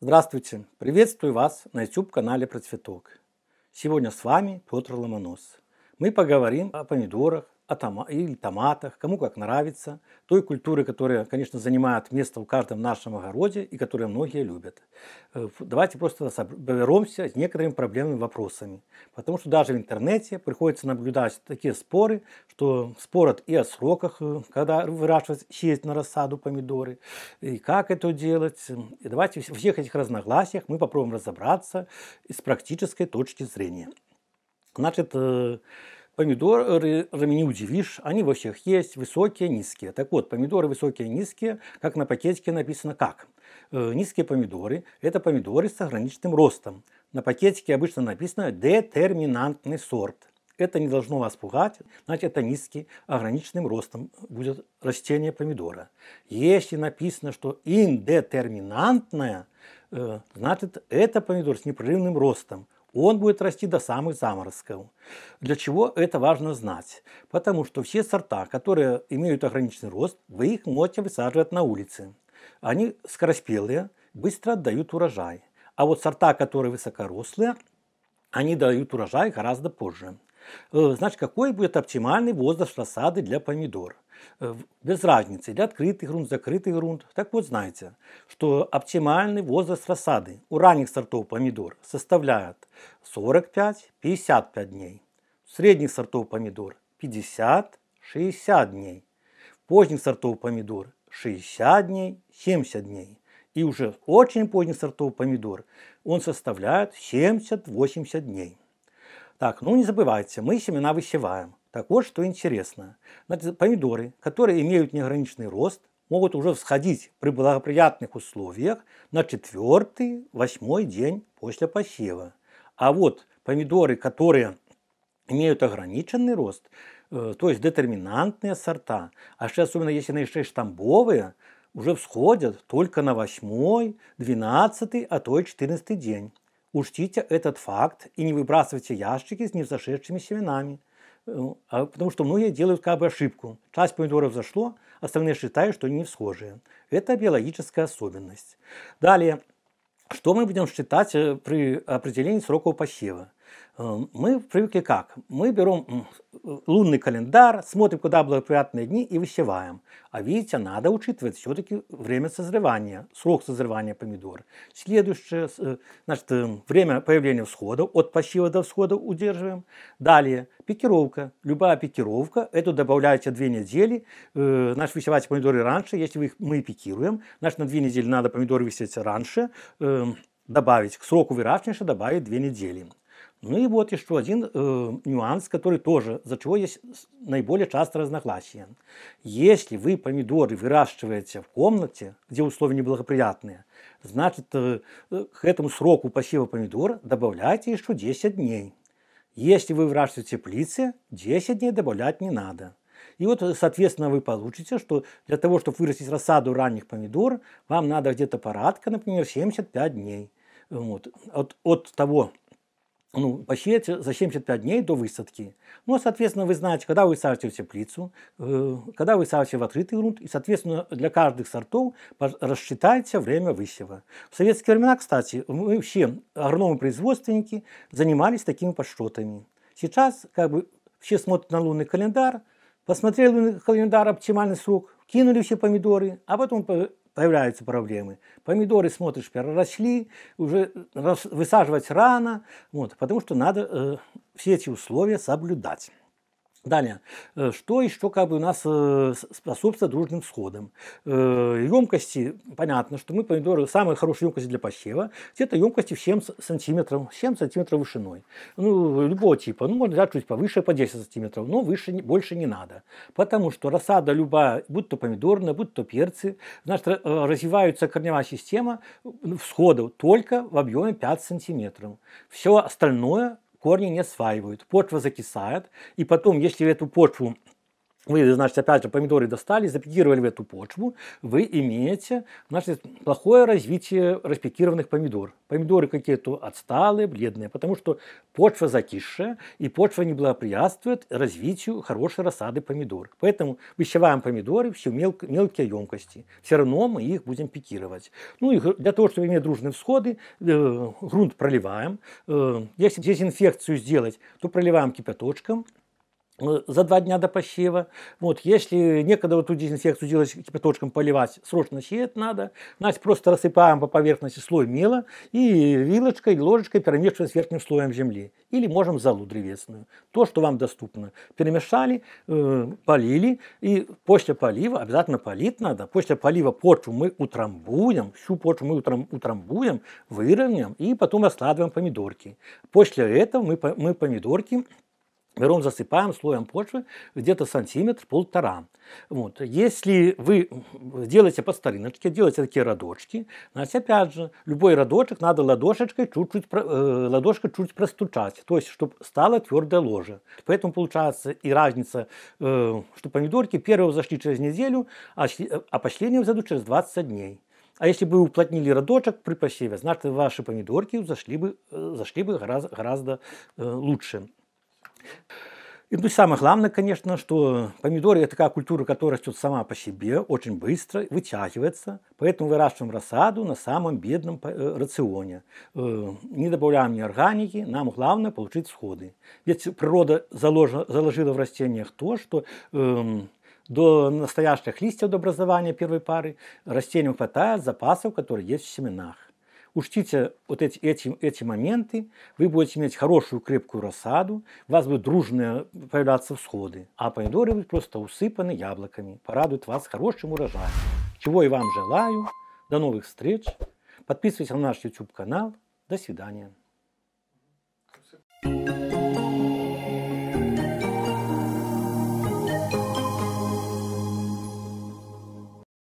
Здравствуйте! Приветствую вас на YouTube-канале Процветок. Сегодня с вами Петр Ломонос. Мы поговорим о помидорах, о тома или томатах, кому как нравится, той культуры, которая, конечно, занимает место в каждом нашем огороде и которую многие любят. Э, давайте просто разберемся с некоторыми проблемными вопросами, потому что даже в интернете приходится наблюдать такие споры, что спорят и о сроках, э, когда выращивать сеять на рассаду помидоры, и как это делать. И давайте в всех этих разногласиях мы попробуем разобраться с практической точки зрения. Значит, э, Помидоры не удивишь, они во всех есть, высокие, низкие. Так вот, помидоры высокие, низкие, как на пакетике написано как. Э, низкие помидоры – это помидоры с ограниченным ростом. На пакетике обычно написано «детерминантный сорт». Это не должно вас пугать, значит это низкий, ограниченным ростом будет растение помидора. Если написано, что индетерминантное, э, значит это помидор с непрерывным ростом он будет расти до самых заморозков. Для чего это важно знать? Потому что все сорта, которые имеют ограниченный рост, вы их можете высаживать на улице. Они скороспелые, быстро отдают урожай. А вот сорта, которые высокорослые, они дают урожай гораздо позже. Э, значит, какой будет оптимальный возраст рассады для помидор? Э, без разницы, для открытый грунт, закрытый грунт. Так вот, знаете, что оптимальный возраст рассады у ранних сортов помидор составляет 45-55 дней. У средних сортов помидор 50-60 дней. У поздних сортов помидор 60 дней, 70 дней. И уже очень поздних сортов помидор он составляет 70-80 дней. Так, ну не забывайте, мы семена высеваем. Так вот, что интересно. Помидоры, которые имеют неограниченный рост, могут уже всходить при благоприятных условиях на четвертый, восьмой день после посева. А вот помидоры, которые имеют ограниченный рост, э, то есть детерминантные сорта, а еще особенно если на еще штамбовые, уже всходят только на восьмой, двенадцатый, а то и четырнадцатый день. Учтите этот факт и не выбрасывайте ящики с невзошедшими семенами, э, а, потому что многие делают как бы ошибку. Часть помидоров зашло, остальные считают, что они не всхожие. Это биологическая особенность. Далее, что мы будем считать э, при определении сроков посева? Э, мы привыкли как? Мы берем лунный календарь, смотрим, куда благоприятные дни и высеваем. А видите, надо учитывать все-таки время созревания, срок созревания помидор. Следующее, э, значит, э, время появления всхода, от пощива до всхода удерживаем. Далее, пикировка. Любая пикировка, это добавляется две недели. Э, значит, высевать помидоры раньше, если их, мы пикируем. Значит, на две недели надо помидоры высевать раньше эм, добавить, к сроку выращивания добавить две недели. Ну и вот еще один э, нюанс, который тоже, за чего есть наиболее часто разногласия. Если вы помидоры выращиваете в комнате, где условия неблагоприятные, значит э, э к этому сроку посева помидора добавляйте еще 10 дней. Если вы выращиваете теплицы, 10 дней добавлять не надо. И вот, э, соответственно, вы получите, что для того, чтобы вырастить рассаду ранних помидор, вам надо где-то парадка, например, 75 дней. Вот. От, от того, ну, почти за 75 дней до высадки. Ну, а, соответственно, вы знаете, когда вы сажаете в теплицу, э, когда вы сажаете в открытый грунт, и, соответственно, для каждых сортов рассчитается время высева. В советские времена, кстати, мы все, агрономы-производственники, занимались такими подсчетами. Сейчас, как бы, все смотрят на лунный календарь, посмотрели лунный календарь, оптимальный срок, кинули все помидоры, а потом появляются проблемы. Помидоры, смотришь, переросли, уже высаживать рано, вот, потому что надо э, все эти условия соблюдать. Далее, э, что еще как бы у нас э, способствует дружным сходам? Емкости, э, понятно, что мы помидоры, самые хорошие емкости для посева, где-то емкости в 7 сантиметров, 7 сантиметров вышиной. Ну, любого типа, ну, можно даже чуть повыше, по 10 сантиметров, но выше, больше не надо. Потому что рассада любая, будь то помидорная, будь то перцы, значит, развивается корневая система всходов только в объеме 5 сантиметров. Все остальное корни не сваивают, почва закисает, и потом, если эту почву вы, значит, опять же, помидоры достали, запикировали в эту почву, вы имеете, значит, плохое развитие распикированных помидор. Помидоры какие-то отсталые, бледные, потому что почва закисшая, и почва не благоприятствует развитию хорошей рассады помидор. Поэтому выщеваем помидоры все мел мелкие емкости. Все равно мы их будем пикировать. Ну и для того, чтобы иметь дружные всходы, э, грунт проливаем. Э, если здесь инфекцию сделать, то проливаем кипяточком, Э, за два дня до посева. Вот, если некогда вот эту дезинфекцию делать кипяточком типа, поливать, срочно сеять надо. Значит, просто рассыпаем по поверхности слой мела и вилочкой, ложечкой перемешиваем с верхним слоем земли. Или можем залу древесную. То, что вам доступно. Перемешали, э, полили. И после полива, обязательно полить надо, после полива почву мы утрамбуем, всю почву мы утрам, утрамбуем, выровняем и потом раскладываем помидорки. После этого мы, мы помидорки Берем, засыпаем слоем почвы где-то сантиметр, полтора. Вот. Если вы делаете по стариночке, делаете такие радочки, значит, опять же, любой радочек надо ладошечкой чуть-чуть, э, ладошкой чуть простучать, то есть, чтобы стало твердое ложе. Поэтому получается и разница, э, что помидорки первые зашли через неделю, а, э, а по членям зайдут через 20 дней. А если бы вы уплотнили родочек при посеве, значит, ваши помидорки зашли бы, э, зашли бы гораздо, гораздо лучше. И, ну, самое главное, конечно, что помидоры – это такая культура, которая растет сама по себе, очень быстро, вытягивается. Поэтому выращиваем рассаду на самом бедном э, рационе. Э, не добавляем ни органики, нам главное получить сходы. Ведь природа заложила в растениях то, что эм, до настоящих листьев, до образования первой пары растениям хватает запасов, которые есть в семенах. Учтите вот эти, эти, эти моменты, вы будете иметь хорошую крепкую рассаду, у вас будут дружные появляться всходы, а помидоры будут просто усыпаны яблоками, порадуют вас хорошим урожаем. Чего и вам желаю. До новых встреч. Подписывайтесь на наш YouTube канал. До свидания.